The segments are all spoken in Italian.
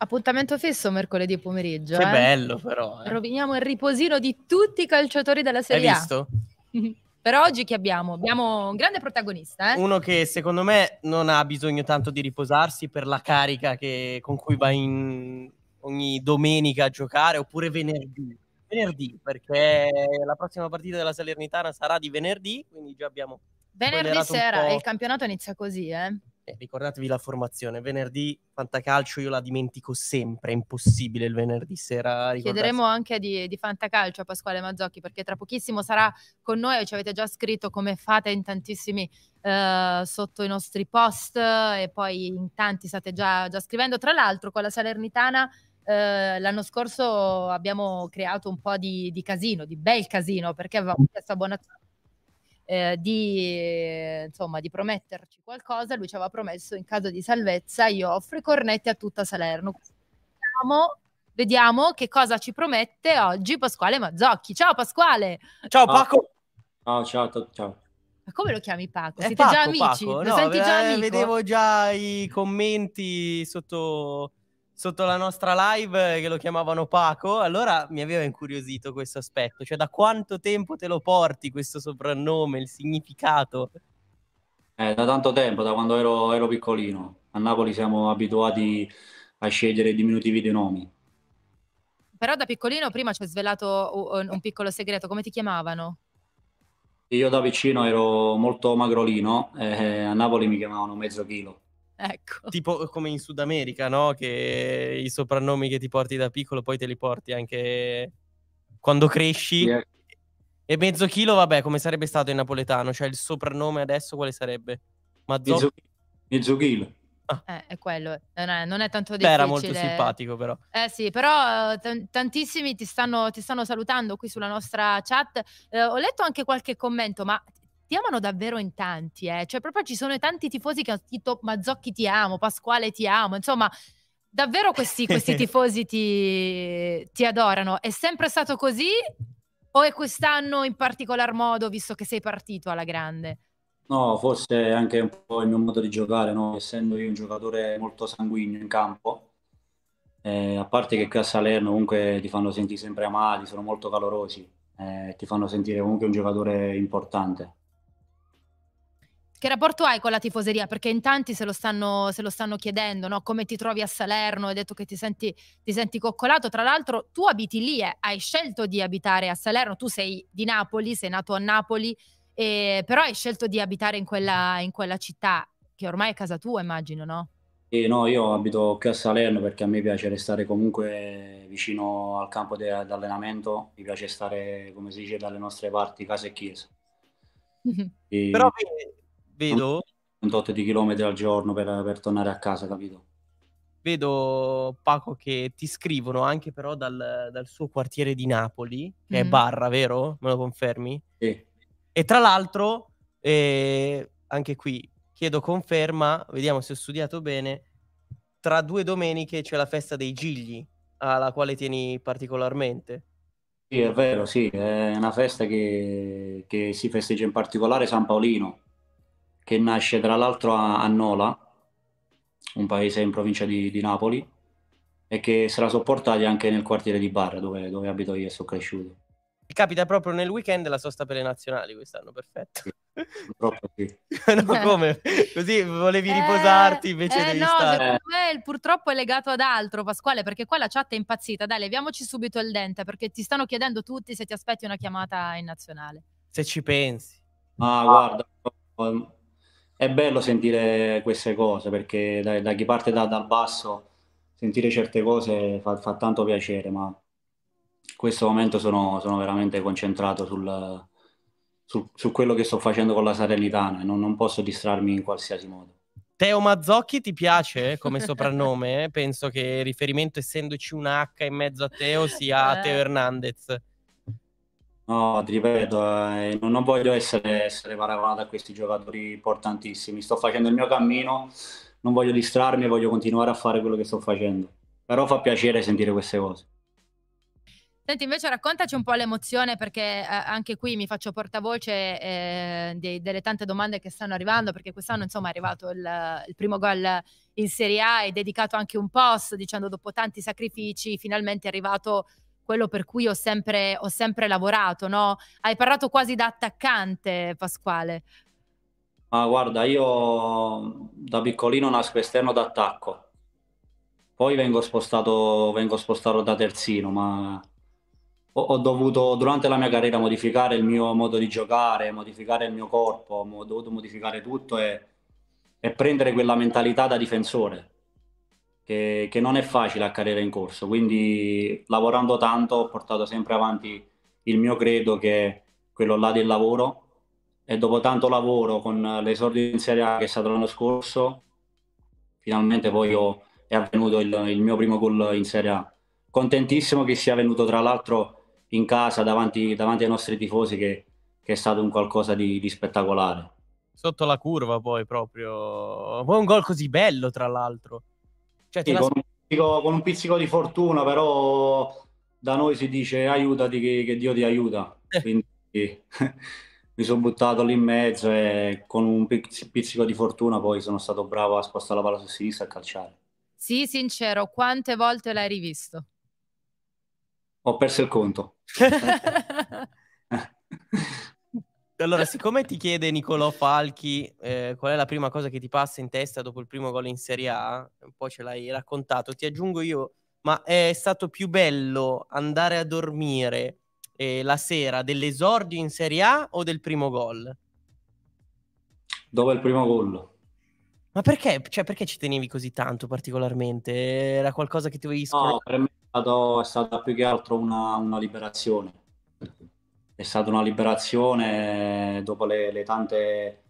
Appuntamento fisso mercoledì pomeriggio. Che eh? bello però. Eh? Roviniamo il riposino di tutti i calciatori della Serie A. Hai visto? Però oggi che abbiamo? Abbiamo un grande protagonista. Eh? Uno che secondo me non ha bisogno tanto di riposarsi per la carica che, con cui va in, ogni domenica a giocare oppure venerdì. Venerdì, perché la prossima partita della Salernitana sarà di venerdì, quindi già abbiamo... Venerdì sera, il campionato inizia così, eh? Eh, ricordatevi la formazione, venerdì Fantacalcio io la dimentico sempre, è impossibile il venerdì sera. Chiederemo anche di, di, Fantacalcio a Pasquale Mazzocchi perché tra pochissimo sarà con noi, ci avete già scritto come fate in tantissimi eh, sotto i nostri post e poi in tanti state già, già scrivendo. Tra l'altro con la Salernitana eh, l'anno scorso abbiamo creato un po' di, di, casino, di bel casino, perché avevamo chiesto a Bonazzoni eh, di, insomma, di prometterci qualcosa, lui ci aveva promesso in caso di salvezza io offro i cornetti a tutta Salerno. Siamo vediamo che cosa ci promette oggi Pasquale Mazzocchi. Ciao Pasquale! Ciao ah. Paco! Ciao, ciao, ciao. ciao. Ma come lo chiami Paco? Siete Paco, già amici? Paco. No, già eh, vedevo già i commenti sotto sotto la nostra live eh, che lo chiamavano Paco, allora mi aveva incuriosito questo aspetto, cioè da quanto tempo te lo porti questo soprannome, il significato? Eh, da tanto tempo, da quando ero, ero, piccolino. A Napoli siamo abituati a scegliere diminutivi dei nomi. Però da piccolino prima ci hai svelato un, un piccolo segreto, come ti chiamavano? Io da vicino ero molto magrolino, eh, a Napoli mi chiamavano mezzo chilo. Ecco. Tipo eh, come in Sud America, no? Che i soprannomi che ti porti da piccolo poi te li porti anche quando cresci. Yeah. E mezzo chilo, vabbè, come sarebbe stato in napoletano? Cioè il soprannome adesso quale sarebbe? Mazzo... Mezzo chilo. Ah. Eh, è quello, non è, non è tanto difficile. Beh, era molto simpatico però. Eh sì, però eh, t- tantissimi ti stanno, ti stanno, salutando qui sulla nostra chat. Eh, ho letto anche qualche commento, ma ti amano davvero in tanti, eh? cioè proprio ci sono tanti tifosi che hanno scritto Mazzocchi ti amo, Pasquale ti amo, insomma davvero questi, questi tifosi ti, ti, adorano, è sempre stato così o è quest'anno in particolar modo visto che sei partito alla grande? No, forse anche un po' il mio modo di giocare, no? essendo io un giocatore molto sanguigno in campo, eh, a parte che qui a Salerno comunque ti fanno sentire sempre amati, sono molto calorosi, eh, ti fanno sentire comunque un giocatore importante. Che rapporto hai con la tifoseria? Perché in tanti se lo stanno, se lo stanno chiedendo, no? come ti trovi a Salerno? Hai detto che ti senti, ti senti coccolato. Tra l'altro tu abiti lì, eh? hai scelto di abitare a Salerno, tu sei di Napoli, sei nato a Napoli, eh, però hai scelto di abitare in quella, in quella città che ormai è casa tua, immagino, no? Eh, no, io abito qui a Salerno perché a me piace restare comunque vicino al campo di allenamento, mi piace stare, come si dice, dalle nostre parti, casa e chiesa. E... Però vedo... Un tot di chilometri al giorno per, per tornare a casa, capito? vedo Paco che ti scrivono anche però dal, dal suo quartiere di Napoli, che mm è mhm. Barra, vero? Me lo confermi? Sì. E tra l'altro, eh, anche qui chiedo conferma, vediamo se ho studiato bene, tra due domeniche c'è la festa dei Gigli, alla quale tieni particolarmente. Sì, è vero, sì, è una festa che, che si festeggia in particolare San Paolino, che nasce tra l'altro a, a Nola, un paese in provincia di, di, Napoli, e che sarà sopportati anche nel quartiere di Barra, dove, dove abito io e sono cresciuto. Capita proprio nel weekend la sosta per le nazionali quest'anno, perfetto. Purtroppo sì. no, come? Così volevi riposarti eh, invece eh, devi no, stare. Me, purtroppo è legato ad altro, Pasquale, perché qua la chat è impazzita. Dai, leviamoci subito il dente, perché ti stanno chiedendo tutti se ti aspetti una chiamata in nazionale. Se ci pensi. Ah, guarda, è bello sentire queste cose perché da, da chi parte da, dal basso sentire certe cose fa, fa, tanto piacere, ma in questo momento sono, sono veramente concentrato sul, su, su, quello che sto facendo con la Salernitana e non, non posso distrarmi in qualsiasi modo. Teo Mazzocchi ti piace come soprannome? Penso che riferimento, essendoci un H in mezzo a Teo, sia a eh. Teo Hernandez. No, ti ripeto, eh, non voglio essere, essere paragonato a questi giocatori importantissimi. Sto facendo il mio cammino, non voglio distrarmi, voglio continuare a fare quello che sto facendo. Però fa piacere sentire queste cose. Senti, invece raccontaci un po' l'emozione perché eh, anche qui mi faccio portavoce eh, di, delle tante domande che stanno arrivando perché quest'anno insomma è arrivato il, il primo gol in Serie A e dedicato anche un post dicendo dopo tanti sacrifici finalmente è arrivato quello per cui ho sempre, ho sempre lavorato, no? Hai parlato quasi da attaccante, Pasquale. Ma guarda, io da piccolino nasco esterno d'attacco, poi vengo spostato, vengo spostato da terzino, ma ho, dovuto durante la mia carriera modificare il mio modo di giocare, modificare il mio corpo, ho dovuto modificare tutto e, e prendere quella mentalità da difensore che, che non è facile a carriera in corso, quindi lavorando tanto ho portato sempre avanti il mio credo che è quello là del lavoro e dopo tanto lavoro con l'esordio in Serie A che è stato l'anno scorso, finalmente poi ho, è avvenuto il, il, mio primo gol in Serie A. Contentissimo che sia venuto tra l'altro in casa davanti, davanti ai nostri tifosi che, che, è stato un qualcosa di, di spettacolare. Sotto la curva poi proprio, poi un gol così bello tra l'altro. Cioè, sì, la... con, un pizzico, con, un pizzico, di fortuna, però da noi si dice aiutati che, che Dio ti aiuta. Eh. Quindi mi sono buttato lì in mezzo e con un pizzico di fortuna poi sono stato bravo a spostare la palla su sinistra e calciare. Sì, sincero, quante volte l'hai rivisto? Ho perso il conto. Allora, siccome ti chiede Nicolò Falchi eh, qual è la prima cosa che ti passa in testa dopo il primo gol in Serie A, un po' ce l'hai raccontato, ti aggiungo io, ma è stato più bello andare a dormire eh, la sera dell'esordio in Serie A o del primo gol? Dopo il primo gol. Ma perché? Cioè, perché ci tenevi così tanto particolarmente? Era qualcosa che ti volevi scordare? No, per me è, è stata più che altro una, una liberazione è stata una liberazione eh, dopo le, le tante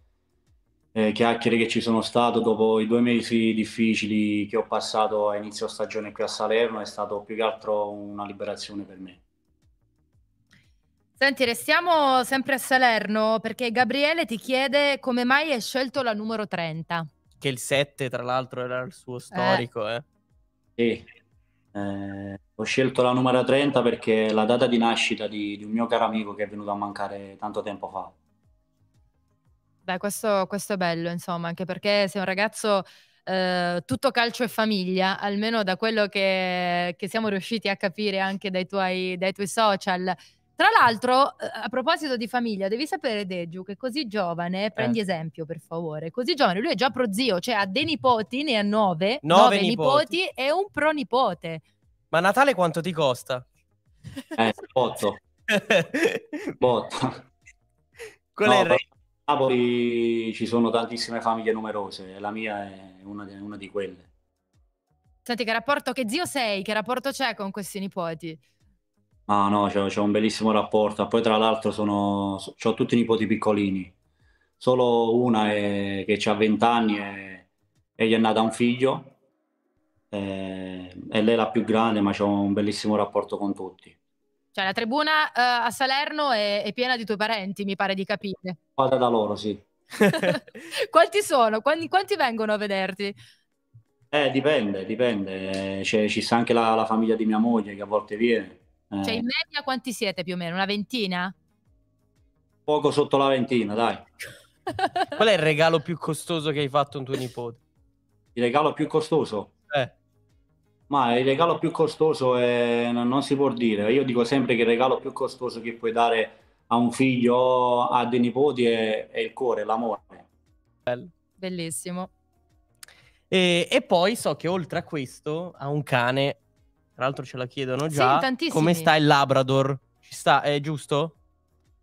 eh, chiacchiere che ci sono state, dopo i due mesi difficili che ho passato a inizio stagione qui a Salerno, è stato più che altro una liberazione per me. Senti, restiamo sempre a Salerno perché Gabriele ti chiede come mai hai scelto la numero 30. Che il 7, tra l'altro, era il suo eh. storico, eh. eh. Sì. Eh, ho scelto la numero 30 perché è la data di nascita di, di un mio caro amico che è venuto a mancare tanto tempo fa. Beh, questo, questo è bello, insomma, anche perché sei un ragazzo Uh, tutto calcio e famiglia, almeno da quello che, che siamo riusciti a capire anche dai tuoi, dai tuoi social. Tra l'altro, eh, a proposito di famiglia, devi sapere, Degiu, che così giovane, eh. prendi esempio per favore, così giovane, lui è già prozio, cioè ha dei nipoti, ne ha nove, nove, nove nipoti. nipoti e un pronipote. Ma Natale quanto ti costa? Eh, botto. botto. Qual no, è il re- a Napoli ci sono tantissime famiglie numerose, la mia è una di, una di quelle. Senti, che rapporto, che zio sei? Che rapporto c'è con questi nipoti? Ah no, c'è, c'è un bellissimo rapporto. Poi tra l'altro sono, ho tutti i nipoti piccolini. Solo una è, che ha 20 anni e, gli è nata un figlio eh, è lei la più grande, ma c'è un bellissimo rapporto con tutti. Cioè la tribuna eh, a Salerno è, è, piena di tuoi parenti, mi pare di capire. Vada da loro, sì. quanti sono? Quanti, quanti, vengono a vederti? Eh, dipende, dipende. Eh, c'è, ci sta anche la, la, famiglia di mia moglie che a volte viene. Eh. Cioè in media quanti siete più o meno? Una ventina? Poco sotto la ventina, dai. Qual è il regalo più costoso che hai fatto a un tuo nipote? Il regalo più costoso? Ma il regalo più costoso è, non, si può dire. Io dico sempre che il regalo più costoso che puoi dare a un figlio o a dei nipoti è, è il cuore, l'amore. Bellissimo. E, e, poi so che oltre a questo ha un cane, tra l'altro ce la chiedono già, sì, come sta il Labrador? Ci sta, è giusto?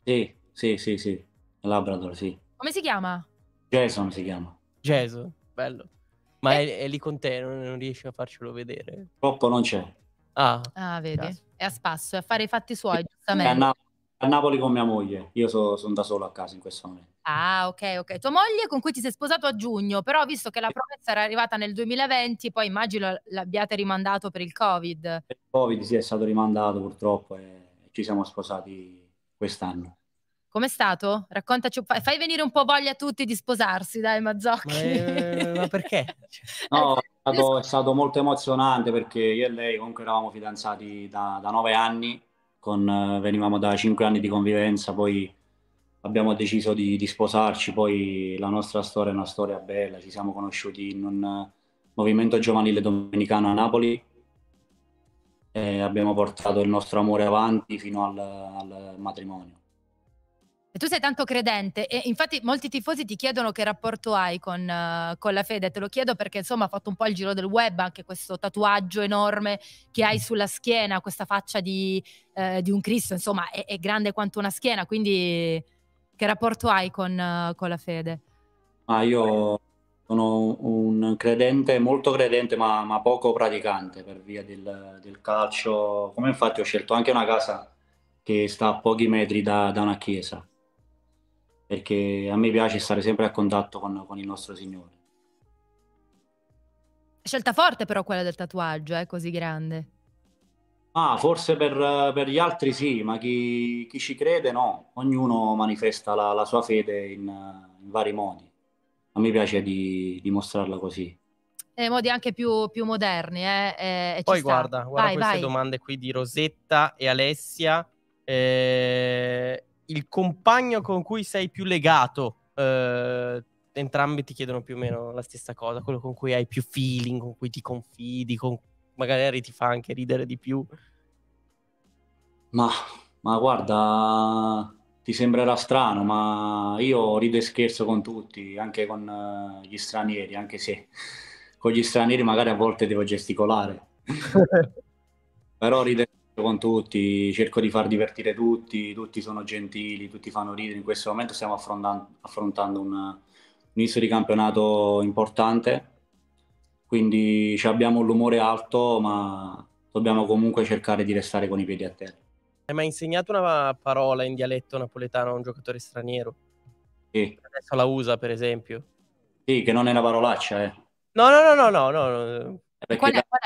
Sì, sì, sì, sì, Labrador, sì. Come si chiama? Jason si chiama. Jason, bello. Ma eh. è, è, lì con te, non, non riesci a farcelo vedere. Purtroppo non c'è. Ah, ah vedi, grazie. è a spasso, è a fare i fatti suoi, giustamente. A, Na- a Napoli con mia moglie, io so, sono da solo a casa in questo momento. Ah, ok, ok. Tua moglie con cui ti sei sposato a giugno, però visto che la promessa era arrivata nel 2020, poi immagino l'abbiate rimandato per il Covid. Per il Covid sì, è stato rimandato purtroppo e ci siamo sposati quest'anno. Com'è stato? Raccontaci Fai venire un po' voglia a tutti di sposarsi, dai, Mazzocchi. Ma, eh, ma perché? no, è eh, stato, è stato, molto emozionante perché io e lei comunque eravamo fidanzati da, da nove anni, con, eh, venivamo da cinque anni di convivenza, poi abbiamo deciso di, di, sposarci, poi la nostra storia è una storia bella, ci siamo conosciuti in un eh, movimento giovanile domenicano a Napoli, e abbiamo portato il nostro amore avanti fino al, al matrimonio. E tu sei tanto credente e infatti molti tifosi ti chiedono che rapporto hai con, uh, con la fede, te lo chiedo perché insomma ha fatto un po' il giro del web anche questo tatuaggio enorme che hai sulla schiena, questa faccia di, uh, di un Cristo, insomma è, è, grande quanto una schiena, quindi che rapporto hai con, uh, con la fede? Ah, io sono un credente, molto credente, ma, ma poco praticante per via del, del, calcio. Come infatti ho scelto anche una casa che sta a pochi metri da, da una chiesa perché a me piace stare sempre a contatto con, con il nostro Signore. Scelta forte però quella del tatuaggio, è eh, così grande. Ah, forse per, per, gli altri sì, ma chi, chi ci crede no. Ognuno manifesta la, la sua fede in, in, vari modi. A me piace di, di mostrarla così. E modi anche più, più moderni. Eh? E, e Poi guarda, guarda vai, queste vai. domande qui di Rosetta e Alessia. Eh, il compagno con cui sei più legato, eh, entrambi ti chiedono più o meno la stessa cosa, quello con cui hai più feeling, con cui ti confidi, con... magari ti fa anche ridere di più. Ma, ma guarda, ti sembrerà strano, ma io rido e scherzo con tutti, anche con eh, gli stranieri, anche se con gli stranieri magari a volte devo gesticolare. Però ride con tutti, cerco di far divertire tutti, tutti sono gentili, tutti fanno ridere. In questo momento stiamo affrontando un, un inizio di campionato importante, quindi abbiamo l'umore alto, ma dobbiamo comunque cercare di restare con i piedi a terra. Hai mai insegnato una parola in dialetto napoletano a un giocatore straniero? Sì. Adesso la usa, per esempio. Sì, che non è una parolaccia, eh. No, no, no, no, no. no. Qual è? Qual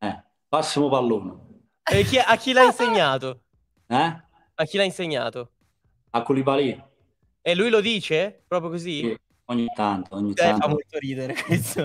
è? Eh, pallone. E chi, a chi l'ha insegnato? Eh? A chi l'ha insegnato? A Koulibaly. E lui lo dice? Proprio così? Sì, ogni tanto, ogni cioè, tanto. fa molto ridere questo.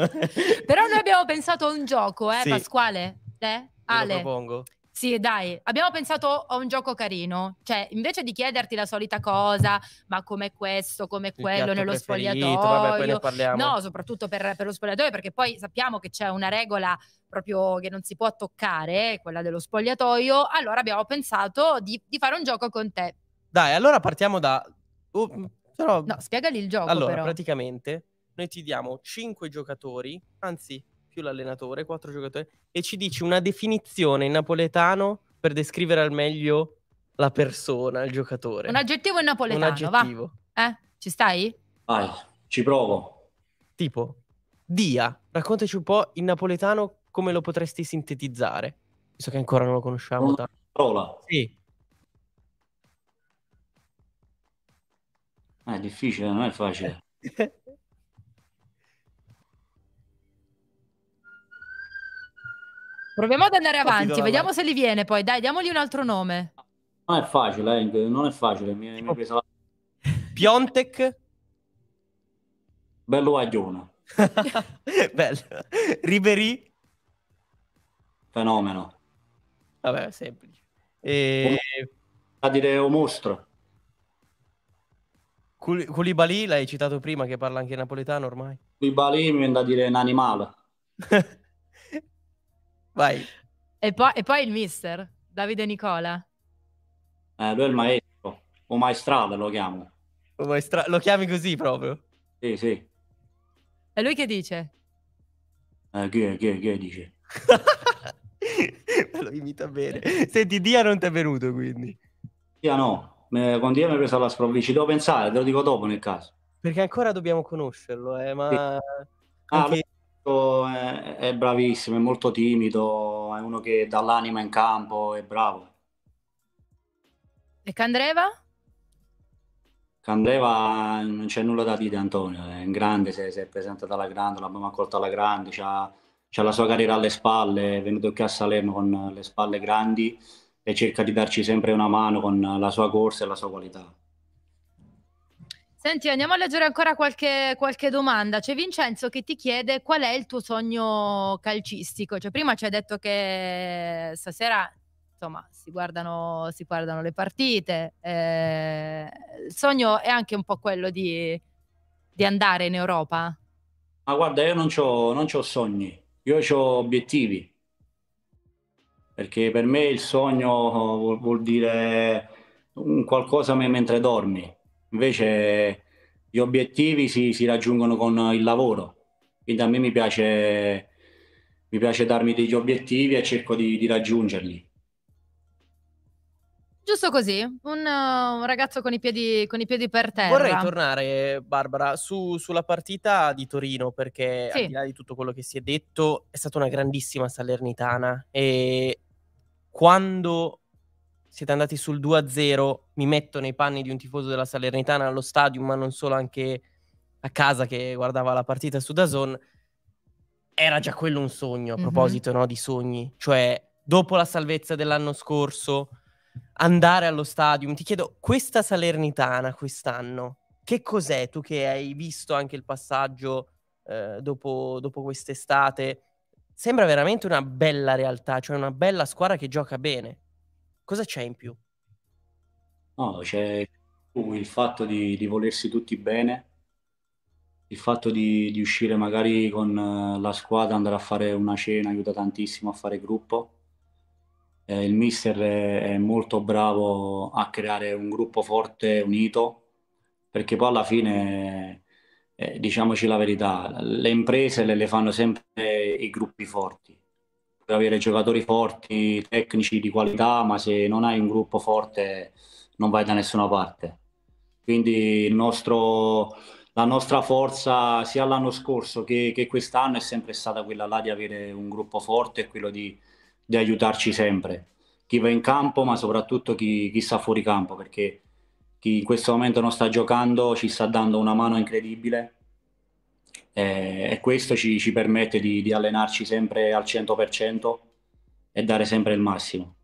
Però noi abbiamo pensato a un gioco, eh, sì. Pasquale? Te? Eh? Ale? Lo propongo. Sì, dai, abbiamo pensato a un gioco carino, cioè invece di chiederti la solita cosa, ma come questo, come quello nello spogliatoio, vabbè, poi ne parliamo. no, soprattutto per, per lo spogliatoio, perché poi sappiamo che c'è una regola proprio che non si può toccare, quella dello spogliatoio, allora abbiamo pensato di, di fare un gioco con te. Dai, allora partiamo da... Uh, però... No, spiegali il gioco. Allora, però. praticamente noi ti diamo cinque giocatori, anzi più l'allenatore, quattro giocatori, e ci dici una definizione in napoletano per descrivere al meglio la persona, il giocatore. Un aggettivo in napoletano, Un aggettivo. va. Eh, ci stai? Vai, ci provo. Tipo, dia, raccontaci un po' in napoletano come lo potresti sintetizzare, visto che ancora non lo conosciamo. Una parola. Sì. Eh, è difficile, non è facile. Proviamo ad andare avanti, vediamo se li viene poi. Dai, diamogli un altro nome. Non è facile, eh. non è facile. Mi, mi è la... Piontek. Bello Aglione. Bello. Ribery. Fenomeno. Vabbè, semplice. E... A dire un mostro. Cul- l'hai citato prima che parla anche napoletano ormai. Culibali mi viene da dire un animale. Vai. E poi, e poi il mister, Davide Nicola. Eh, lui è il maestro, o maestrale lo chiamo. O maestra- lo chiami così proprio? Sì, sì. E lui che dice? Eh, che, che, che dice? lo imita bene. Senti, Dia non ti è venuto quindi? Dia no, con Dia mi ha preso la sprovvista. Ci devo pensare, te lo dico dopo nel caso. Perché ancora dobbiamo conoscerlo, eh, ma... Sì. Ah, anche è, eh, è bravissimo, è molto timido, è uno che dà l'anima in campo, è bravo. E Candreva? Candreva non c'è nulla da dire Antonio, è un grande, si è, si è presentato alla grande, l'abbiamo accolto alla grande, ha la sua carriera alle spalle, è venuto qui a Salerno con le spalle grandi e cerca di darci sempre una mano con la sua corsa e la sua qualità. Senti, andiamo a leggere ancora qualche, qualche domanda. C'è Vincenzo che ti chiede qual è il tuo sogno calcistico. Cioè, prima ci hai detto che stasera insomma, si guardano, si guardano le partite. Eh, il sogno è anche un po' quello di, di andare in Europa. Ma guarda, io non ho, non ho sogni, io ho obiettivi. Perché per me il sogno eh, vuol, vuol dire un qualcosa mentre dormi. Invece gli obiettivi si, si raggiungono con il lavoro, quindi a me mi piace, mi piace darmi degli obiettivi e cerco di, di raggiungerli. Giusto così, un, uh, un ragazzo con i, piedi, con i, piedi, per terra. Vorrei tornare, Barbara, su, sulla partita di Torino, perché sì. al di là di tutto quello che si è detto, è stata una grandissima Salernitana. E quando siete andati sul 2-0, mi metto nei panni di un tifoso della Salernitana allo stadio, ma non solo anche a casa che guardava la partita su Dazon, era già quello un sogno, a mhm. proposito mm-hmm. no, di sogni, cioè dopo la salvezza dell'anno scorso, andare allo stadio, ti chiedo, questa Salernitana quest'anno, che cos'è tu che hai visto anche il passaggio eh, dopo, dopo quest'estate? Sembra veramente una bella realtà, cioè una bella squadra che gioca bene cosa c'è in più? No, c'è il fatto di, di volersi tutti bene, il fatto di, di, uscire magari con eh, la squadra, andare a fare una cena, aiuta tantissimo a fare gruppo. Eh, il mister è, è, molto bravo a creare un gruppo forte, unito, perché poi alla fine, eh, diciamoci la verità, le imprese le, le fanno sempre i gruppi forti puoi avere giocatori forti, tecnici di qualità, ma se non hai un gruppo forte non vai da nessuna parte. Quindi il nostro, la nostra forza sia l'anno scorso che, che, quest'anno è sempre stata quella là di avere un gruppo forte e quello di, di aiutarci sempre. Chi va in campo, ma soprattutto chi, chi sta fuori campo, perché chi in questo momento non sta giocando ci sta dando una mano incredibile eh, e questo ci, ci permette di, di allenarci sempre al 100% e dare sempre il massimo.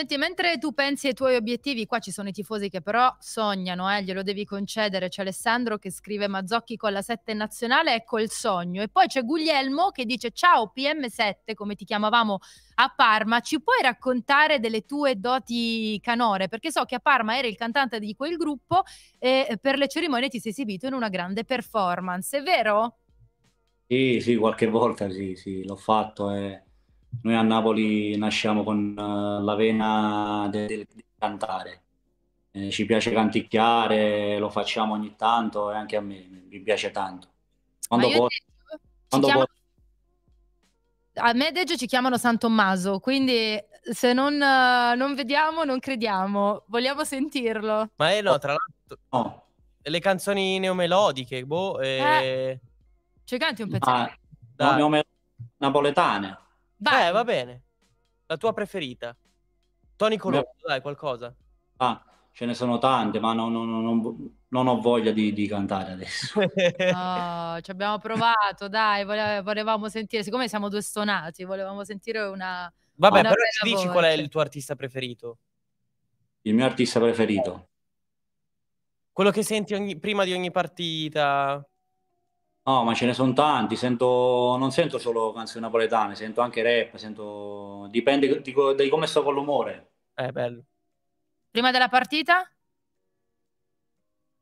Senti, mentre tu pensi ai tuoi obiettivi, qua ci sono i tifosi che però sognano, eh, glielo devi concedere. C'è Alessandro che scrive Mazzocchi con la 7 nazionale, ecco il sogno. E poi c'è Guglielmo che dice ciao PM7, come ti chiamavamo a Parma, ci puoi raccontare delle tue doti canore? Perché so che a Parma eri il cantante di quel gruppo e per le cerimonie ti sei esibito in una grande performance, è vero? Sì, sì, qualche volta sì, sì l'ho fatto. Eh noi a Napoli nasciamo con uh, la vena del, del cantare, eh, ci piace canticchiare, lo facciamo ogni tanto e anche a me mi piace tanto. Quando posso, detto, quando chiamano... A me Deggio ci chiamano San Tommaso, quindi se non, uh, non vediamo non crediamo, vogliamo sentirlo. Ma eh no, tra l'altro... No. Le canzoni neomelodiche, boh... E... Eh. eh. Ci canti un pezzo? Ah, no, neomelodiche napoletane. Vai. Eh, va bene. La tua preferita. Tony Colombo, dai, qualcosa. Ah, ce ne sono tante, ma non, non, non, non ho voglia di, di cantare adesso. no, ci abbiamo provato, dai, volevamo, sentire, siccome siamo due stonati, volevamo sentire una... Vabbè, una però ci dici qual è il tuo artista preferito? Il mio artista preferito? Quello che senti ogni, prima di ogni partita. No, ma ce ne sono tanti, sento, non sento solo canzoni napoletane, sento anche rap, sento... dipende di, di come sto con l'umore. È eh, bello. Prima della partita?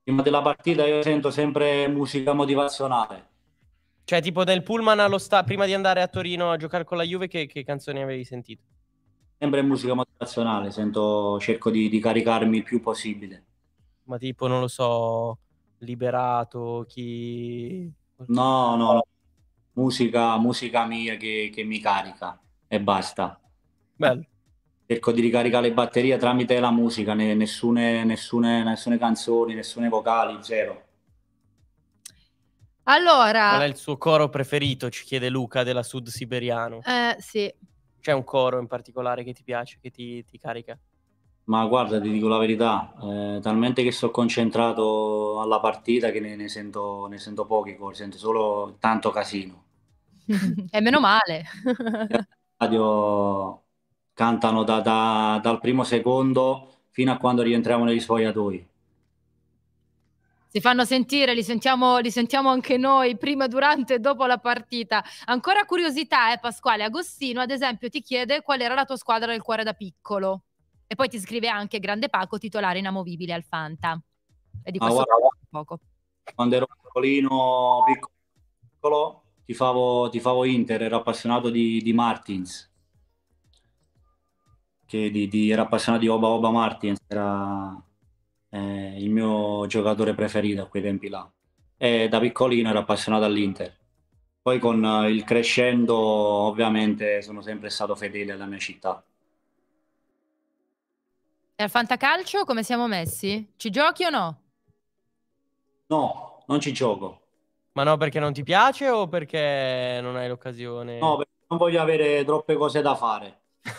Prima della partita io sento sempre musica motivazionale. Cioè tipo del pullman allo sta- prima di andare a Torino a giocare con la Juve, che, che canzoni avevi sentito? Sempre musica motivazionale, sento, cerco di, di caricarmi il più possibile. Ma tipo, non lo so, Liberato, chi... No, no, no. Musica, musica mia che, che mi carica e basta. Bello. Cerco di ricaricare le batterie tramite la musica, nessune, nessune, nessune canzoni, nessune vocali, zero. Allora... Qual è il suo coro preferito? Ci chiede Luca della Sud Siberiano. Eh, sì. C'è un coro in particolare che ti piace, che ti, ti carica? Ma guarda, ti dico la verità, eh, talmente che sono concentrato alla partita che ne, ne sento, ne sento pochi gol, sento solo tanto casino. e meno male. stadio cantano da, da, dal primo secondo fino a quando rientriamo negli spogliatoi. Si fanno sentire, li sentiamo, li sentiamo, anche noi prima, durante e dopo la partita. Ancora curiosità, eh, Pasquale? Agostino, ad esempio, ti chiede qual era la tua squadra del cuore da piccolo. E poi ti scrive anche Grande Paco, titolare inamovibile al Fanta. E di questo ah, guarda, poco. Quando ero piccolino, piccolo, tifavo, tifavo Inter, ero appassionato di, di Martins. Che di, di, era appassionato di Oba Oba Martins, era eh, il mio giocatore preferito a quei tempi là. E da piccolino ero appassionato all'Inter. Poi con eh, il crescendo ovviamente sono sempre stato fedele alla mia città. E al fantacalcio come siamo messi? Ci giochi o no? No, non ci gioco. Ma no, perché non ti piace o perché non hai l'occasione? No, perché non voglio avere troppe cose da fare.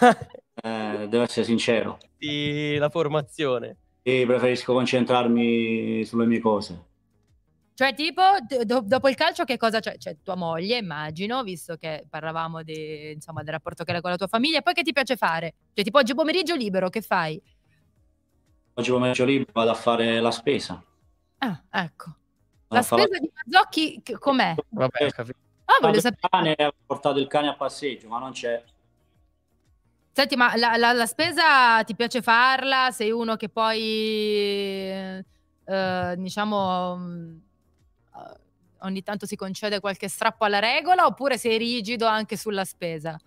eh, devo essere sincero. Sì, la formazione. Sì, preferisco concentrarmi sulle mie cose. Cioè, tipo, do dopo il calcio che cosa c'è? C'è tua moglie, immagino, visto che parlavamo di, insomma, del rapporto che hai con la tua famiglia. Poi che ti piace fare? Cioè, tipo, oggi pomeriggio libero, che fai? facevo pomeriggio libero vado a fare la spesa. Ah, ecco. La spesa la... di Mazzocchi com'è? Vabbè, ho capito. Ah, sapere. cane, ha portato il cane a passeggio, ma non c'è. Senti, ma la, la, la, spesa ti piace farla? Sei uno che poi, eh, diciamo, mm, ogni tanto si concede qualche strappo alla regola oppure sei rigido anche sulla spesa?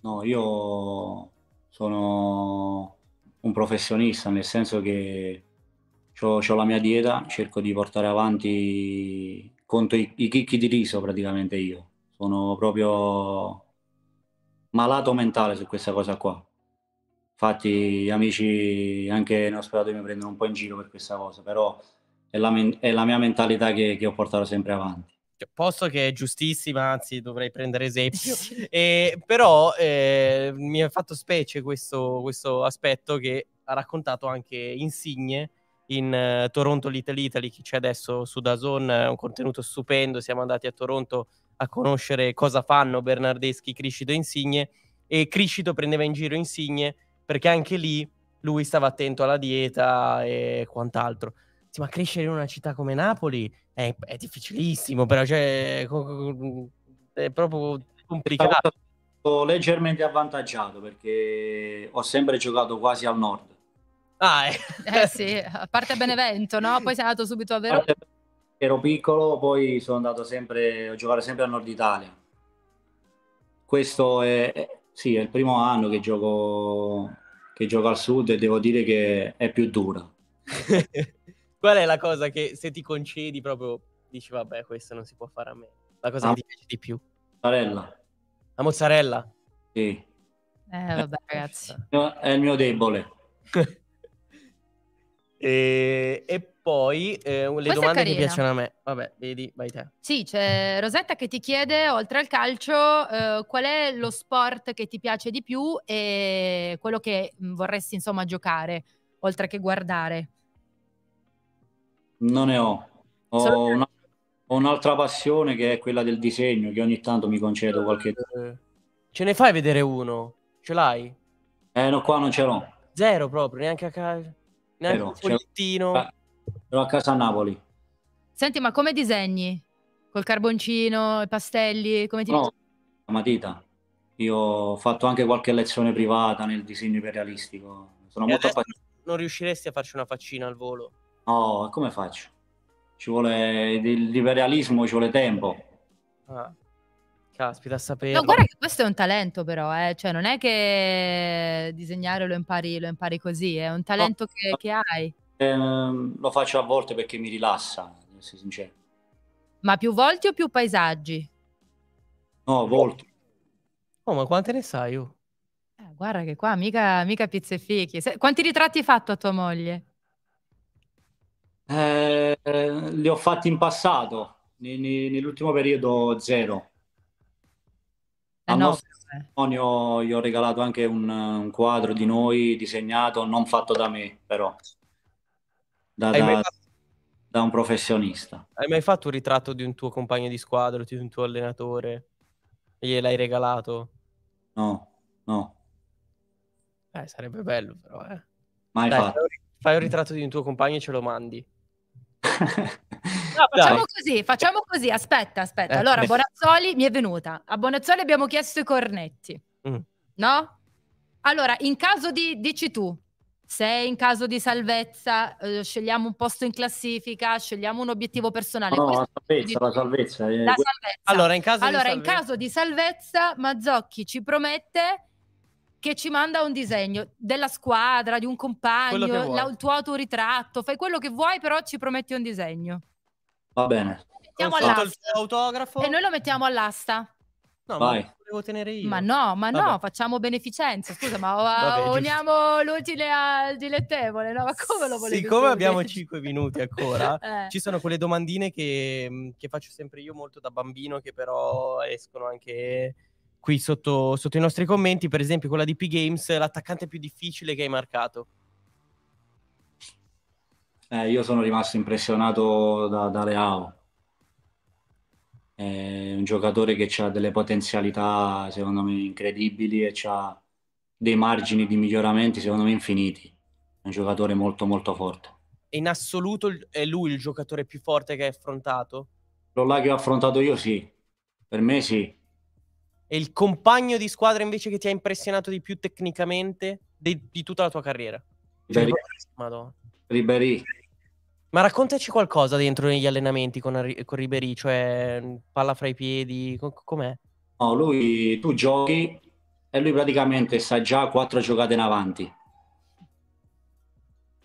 No, io sono un professionista, nel senso che ho, la mia dieta, cerco di portare avanti, conto i, i chicchi di riso praticamente io, sono proprio malato mentale su questa cosa qua. Infatti gli amici anche in ospedale mi prendono un po' in giro per questa cosa, però è la, è la mia mentalità che, che ho portato sempre avanti. Cioè, posto che è giustissima, anzi dovrei prendere esempio, e, però eh, mi ha fatto specie questo, questo, aspetto che ha raccontato anche Insigne in uh, Toronto Little Italy che c'è adesso su Dazon, è un contenuto stupendo, siamo andati a Toronto a conoscere cosa fanno Bernardeschi, Criscito e Insigne e Criscito prendeva in giro Insigne perché anche lì lui stava attento alla dieta e quant'altro ragazzi, ma crescere in una città come Napoli è, è difficilissimo, però cioè, è proprio complicato. Sono leggermente avvantaggiato perché ho sempre giocato quasi al nord. Ah, eh. eh sì, a parte Benevento, no? Poi sei andato subito a Verona. Ero piccolo, poi sono andato sempre a giocare sempre al nord Italia. Questo è, sì, è il primo anno che gioco, che gioco al sud e devo dire che è più dura. Qual è la cosa che se ti concedi proprio dici vabbè questo non si può fare a me? La cosa ah. che ti piace di più? Mozzarella. La mozzarella? Sì. Eh vabbè ragazzi. È il mio debole. e, e, poi eh, le Questa domande che piacciono a me. Vabbè, vedi, vai te. Sì, c'è Rosetta che ti chiede, oltre al calcio, eh, qual è lo sport che ti piace di più e quello che mm, vorresti insomma giocare, oltre che guardare. Non ne ho. Ho, una, ho un'altra passione che è quella del disegno, che ogni tanto mi concedo qualche... Eh, ce ne fai vedere uno? Ce l'hai? Eh, no, qua non ce l'ho. Zero proprio, neanche a casa. Neanche Zero, un fogliettino. Ero eh, a casa a Napoli. Senti, ma come disegni? Col carboncino, i pastelli, come ti... No, la matita. Io ho fatto anche qualche lezione privata nel disegno iperrealistico. Sono e molto appassionato. Non riusciresti a farci una faccina al volo? No, oh, come faccio? Ci vuole il liberalismo, ci vuole tempo. Ah. Caspita, sapere. No, guarda che questo è un talento, però, eh? cioè, non è che disegnare lo impari, lo impari così, è un talento no, che, che, hai. Ehm, lo faccio a volte perché mi rilassa, essere sincero. Ma più volti o più paesaggi? No, volti. Oh, ma quante ne sai? Oh? Eh, guarda che qua mica, mica pizze fichi. Quanti ritratti hai fatto a tua moglie? Eh, li ho fatti in passato, nell'ultimo periodo zero. Eh Al no, eh. Antonio gli ho regalato anche un, un, quadro di noi disegnato, non fatto da me, però da, da, fatto... da, un professionista. Hai mai fatto un ritratto di un tuo compagno di squadra, di un tuo allenatore? E gliel'hai regalato? No, no. Eh, sarebbe bello però, eh. Mai Dai, fatto. Fai un ritratto di un tuo compagno e ce lo mandi. No, facciamo così, facciamo così, aspetta, aspetta. Eh, allora, beh. Bonazzoli mi è venuta. A Bonazzoli abbiamo chiesto i cornetti, mm. no? Allora, in caso di, dici tu, se in caso di salvezza eh, scegliamo un posto in classifica, scegliamo un obiettivo personale. No, la salvezza, la salvezza, eh, la salvezza. Allora, in caso, allora, di, salvezza... in caso di salvezza, Mazzocchi ci promette che ci manda un disegno della squadra, di un compagno, la, il tuo autoritratto, fai quello che vuoi, però ci prometti un disegno. Va bene. Mettiamo E noi lo mettiamo all'asta. No, Vai. ma devo tenere io. Ma no, ma Vabbè. no, facciamo beneficenza. Scusa, ma uniamo l'utile al dilettevole, no? Ma come lo volete? Siccome abbiamo 5 minuti ancora, eh. ci sono quelle domandine che, mm, che faccio sempre io molto da bambino, che però escono anche qui sotto, sotto i nostri commenti, per esempio quella di P Games, l'attaccante più difficile che hai marcato. Eh, io sono rimasto impressionato da, da Leao. È un giocatore che ha delle potenzialità, secondo me, incredibili e ha dei margini di miglioramenti, secondo me, infiniti. È un giocatore molto, molto forte. In assoluto è lui il giocatore più forte che hai affrontato? Quello là che ho affrontato io, sì. Per me, sì. E il compagno di squadra invece che ti ha impressionato di più tecnicamente de- di tutta la tua carriera? Ribéry. Madonna. Ribéry. Ma raccontaci qualcosa dentro negli allenamenti con, Ar- con Ribéry, cioè mm, palla fra i piedi, com'è? No, lui, tu giochi e lui praticamente sa già quattro giocate in avanti.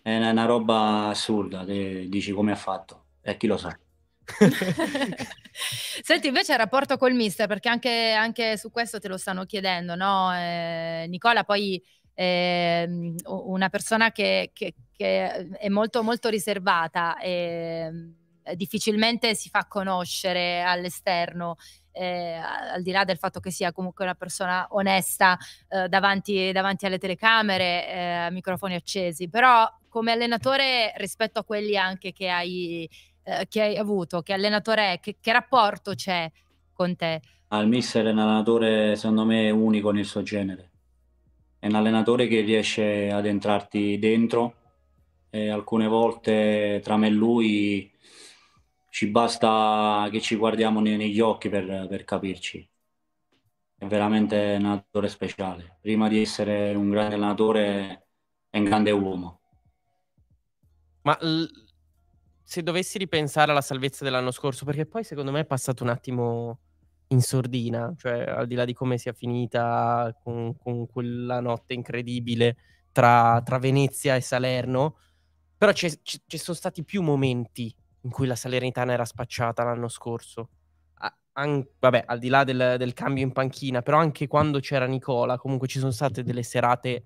È una, una roba assurda, dici come ha fatto, e chi lo sa. Senti, invece il rapporto col mister, perché anche, anche su questo te lo stanno chiedendo, no? Eh, Nicola, poi eh, una persona che, che, che, è molto, molto riservata e ehm, difficilmente si fa conoscere all'esterno. Eh, al di là del fatto che sia comunque una persona onesta eh, davanti, davanti, alle telecamere, eh, a microfoni accesi, però come allenatore rispetto a quelli anche che hai eh, che hai avuto? Che allenatore è? Che, che rapporto c'è con te? Al mister è un allenatore, secondo me, unico nel suo genere. È un allenatore che riesce ad entrarti dentro e alcune volte tra me e lui ci basta che ci guardiamo negli occhi per, per capirci. È veramente un allenatore speciale. Prima di essere un grande allenatore è un grande uomo. Ma se dovessi ripensare alla salvezza dell'anno scorso, perché poi secondo me è passato un attimo in sordina, cioè al di là di come sia finita con, con quella notte incredibile tra, tra, Venezia e Salerno, però ci sono stati più momenti in cui la Salernitana era spacciata l'anno scorso. An- vabbè, al di là del, del, cambio in panchina, però anche quando c'era Nicola, comunque ci sono state delle serate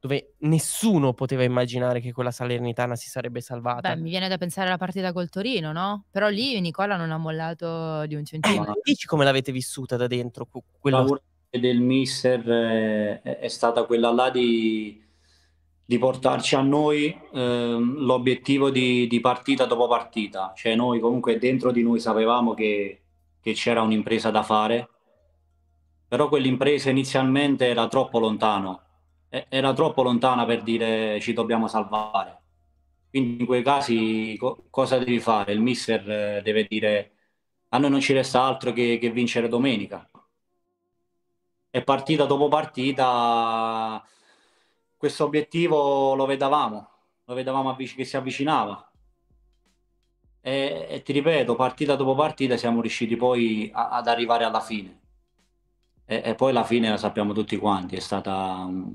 dove nessuno poteva immaginare che quella Salernitana si sarebbe salvata. Beh, mi viene da pensare alla partita col Torino, no? Però lì Nicola non ha mollato di un centimetro. Eh, dici come l'avete vissuta da dentro? Quella... La paura del mister eh, è, è, stata quella là di, di portarci a noi eh, l'obiettivo di, di, partita dopo partita. Cioè noi comunque dentro di noi sapevamo che, che c'era un'impresa da fare, però quell'impresa inizialmente era troppo lontano era troppo lontana per dire ci dobbiamo salvare. Quindi in quei casi co- cosa devi fare? Il mister eh, deve dire a noi non ci resta altro che, che vincere domenica. E partita dopo partita questo obiettivo lo vedevamo, lo vedevamo avvic- che si avvicinava. E, e, ti ripeto, partita dopo partita siamo riusciti poi a- ad arrivare alla fine. E, e poi la fine la sappiamo tutti quanti, è stata un,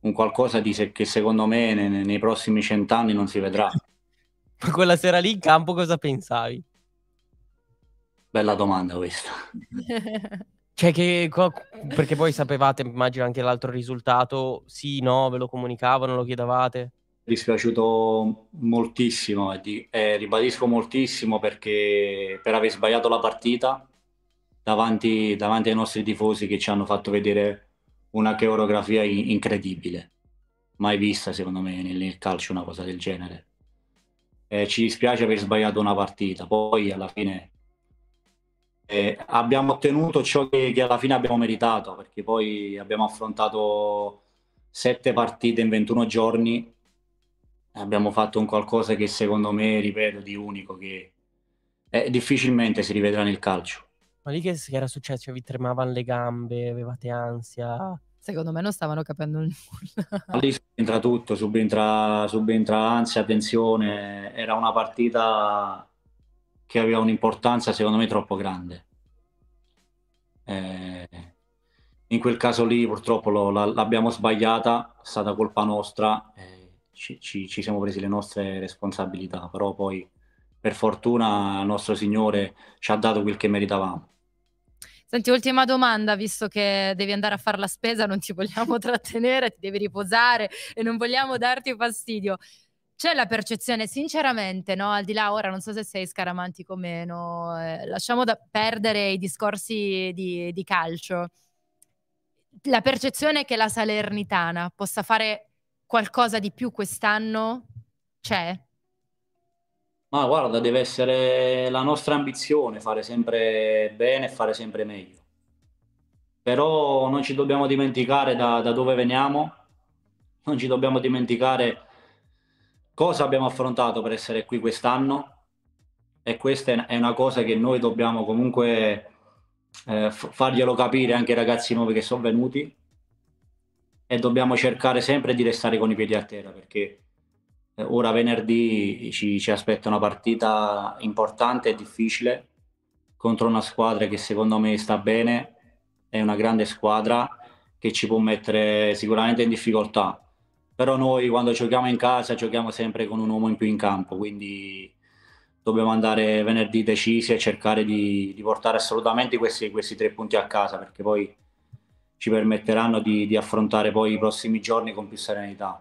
un qualcosa di se- che secondo me ne- nei prossimi cent'anni non si vedrà. Ma quella sera lì in campo cosa pensavi? Bella domanda questa. cioè che, co- perché voi sapevate, immagino, anche l'altro risultato, sì, no, ve lo comunicavano, lo chiedevate? dispiaciuto moltissimo eh, eh, ribadisco moltissimo perché per aver sbagliato la partita davanti, davanti ai nostri tifosi che ci hanno fatto vedere una coreografia incredibile, mai vista secondo me nel, nel calcio una cosa del genere. Eh, ci dispiace aver sbagliato una partita, poi alla fine eh, abbiamo ottenuto ciò che, che, alla fine abbiamo meritato, perché poi abbiamo affrontato sette partite in 21 giorni, abbiamo fatto un qualcosa che secondo me, ripeto, di unico, che eh, difficilmente si rivedrà nel calcio. Ma lì che era successo? Cioè, vi tremavano le gambe, avevate ansia? Secondo me non stavano capendo nulla. Lì subentra tutto, subentra, subentra ansia, tensione. Era una partita che aveva un'importanza secondo me troppo grande. Eh, in quel caso lì purtroppo lo, la, l'abbiamo sbagliata, è stata colpa nostra, eh, ci, ci, ci, siamo presi le nostre responsabilità, però poi per fortuna nostro Signore ci ha dato quel che meritavamo. Senti, ultima domanda, visto che devi andare a fare la spesa, non ti vogliamo trattenere, ti devi riposare e non vogliamo darti fastidio. C'è la percezione, sinceramente, no? al di là ora non so se sei scaramantico o meno, eh, lasciamo da perdere i discorsi di, di calcio. La percezione che la Salernitana possa fare qualcosa di più quest'anno c'è? Ma guarda, deve essere la nostra ambizione fare sempre bene e fare sempre meglio. Però non ci dobbiamo dimenticare da, da dove veniamo, non ci dobbiamo dimenticare cosa abbiamo affrontato per essere qui quest'anno e questa è una cosa che noi dobbiamo comunque eh, farglielo capire anche ai ragazzi nuovi che sono venuti e dobbiamo cercare sempre di restare con i piedi a terra perché eh, ora venerdì ci, ci aspetta una partita importante e difficile contro una squadra che secondo me sta bene, è una grande squadra che ci può mettere sicuramente in difficoltà. Però noi quando giochiamo in casa giochiamo sempre con un uomo in più in campo, quindi dobbiamo andare venerdì decisi e cercare di, di portare assolutamente questi, questi, tre punti a casa perché poi ci permetteranno di, di affrontare poi i prossimi giorni con più serenità.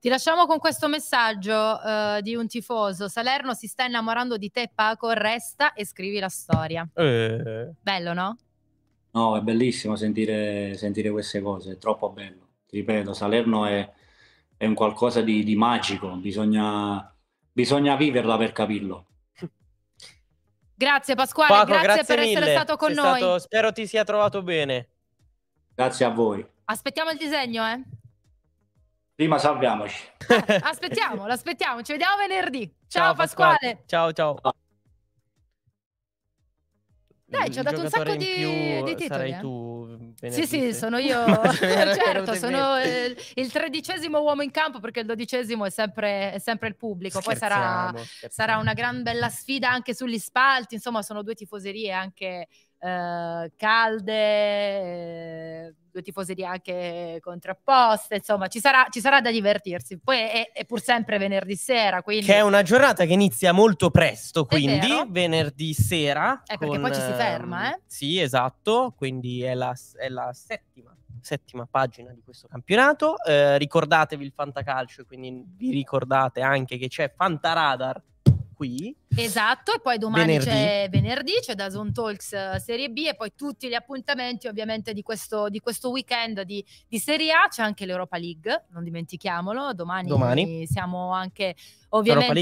Ti lasciamo con questo messaggio uh, di un tifoso. Salerno si sta innamorando di te, Paco. Resta e scrivi la storia. Eh. Bello, no? No, è bellissimo sentire, sentire, queste cose. È troppo bello. Ti ripeto, Salerno è, è un qualcosa di, di magico. Bisogna, bisogna viverla per capirlo. Grazie Pasquale, Paco, grazie, grazie, per mille. essere stato con Sei noi. Stato, spero ti sia trovato bene. Grazie a voi. Aspettiamo il disegno, eh. Prima salviamoci. aspettiamo, l'aspettiamo. Ci vediamo venerdì. Ciao, ciao Pasquale. Pasquale. Ciao, ciao. Dai, ci ha dato un sacco di, di titoli. Sarai eh? tu. Sì, sì, sono io. certo, sono il, il tredicesimo uomo in campo perché il dodicesimo è sempre, è sempre il pubblico. Poi sarà, sarà, una gran bella sfida anche sugli spalti. Insomma, sono due tifoserie anche eh, calde, eh, due tifoserie anche contrapposte, insomma ci sarà, ci sarà da divertirsi. Poi è, è, pur sempre venerdì sera, quindi... Che è una giornata che inizia molto presto, quindi venerdì sera. Eh, perché con, poi ci si eh, ferma, eh? Sì, esatto, quindi è la, è la settima settima pagina di questo campionato. Eh, ricordatevi il Fantacalcio, quindi vi ricordate anche che c'è Fantaradar qui. Esatto, e poi domani venerdì. c'è venerdì, c'è da Zone Talks eh, Serie B e poi tutti gli appuntamenti ovviamente di questo, di questo weekend di, di, Serie A, c'è anche l'Europa League, non dimentichiamolo, domani, domani. siamo anche ovviamente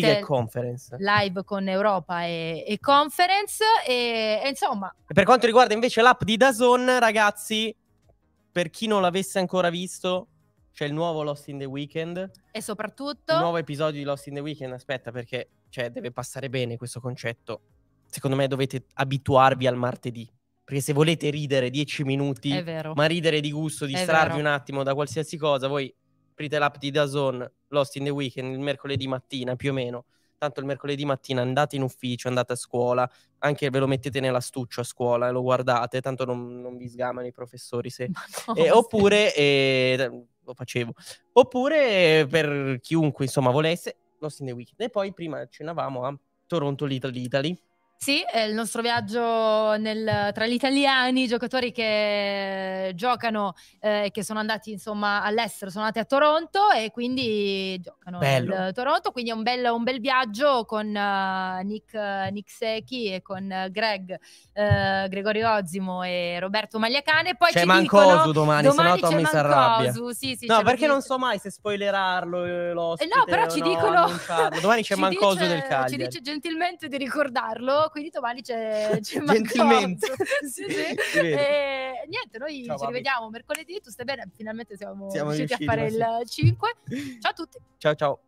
live con Europa e, e Conference e, e insomma... E per quanto riguarda invece l'app di Dazon, ragazzi, per chi non l'avesse ancora visto, c'è il nuovo Lost in the Weekend. E soprattutto... Il nuovo episodio di Lost in the Weekend, aspetta perché cioè deve passare bene questo concetto. Secondo me dovete abituarvi al martedì. Perché se volete ridere dieci minuti, ma ridere di gusto, distrarvi un attimo da qualsiasi cosa, voi aprite l'app di Dazon, Lost in the Weekend, il mercoledì mattina più o meno. Tanto il mercoledì mattina andate in ufficio, andate a scuola, anche ve lo mettete nell'astuccio a scuola e lo guardate, tanto non, non vi sgamano i professori se... No, eh, Oppure, eh, lo facevo, oppure per chiunque insomma volesse, Lost in the Weekend. E poi prima accennavamo a Toronto Little Italy, sì, è il nostro viaggio nel, tra gli italiani, i giocatori che giocano eh, e eh, che sono andati insomma all'estero, sono andati a Toronto e quindi giocano a Toronto, quindi è un bel, un bel viaggio con uh, Nick, uh, Nick, Secchi e con uh, Greg, eh, Gregori Ozimo e Roberto Magliacane. Poi c'è Mancosu dicono, domani, domani, sennò Tommy si arrabbia. Sì, sì, no, perché non so mai se spoilerarlo l'ospite eh No, però ci no, dicono... Domani c'è Mancosu dice, del Cagliari. Ci dice gentilmente di ricordarlo quindi domani c'è, c'è Gentilmente. sì, sì. E, niente, noi Ciao, ci rivediamo mercoledì, tu stai bene? Finalmente siamo, siamo riusciti, riusciti a fare il 5. Ciao a tutti. Ciao ciao.